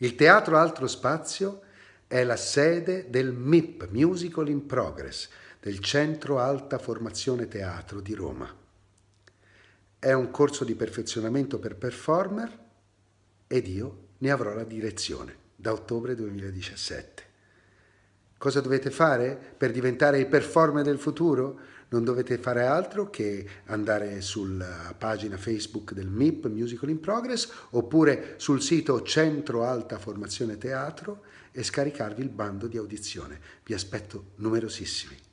Il Teatro Altro Spazio è la sede del MIP, Musical in Progress, del Centro Alta Formazione Teatro di Roma. È un corso di perfezionamento per performer ed io ne avrò la direzione da ottobre 2017. Cosa dovete fare per diventare i performer del futuro? Non dovete fare altro che andare sulla eh, pagina Facebook del MIP, Musical in Progress, oppure sul sito Centro Alta Formazione Teatro e scaricarvi il bando di audizione. Vi aspetto numerosissimi.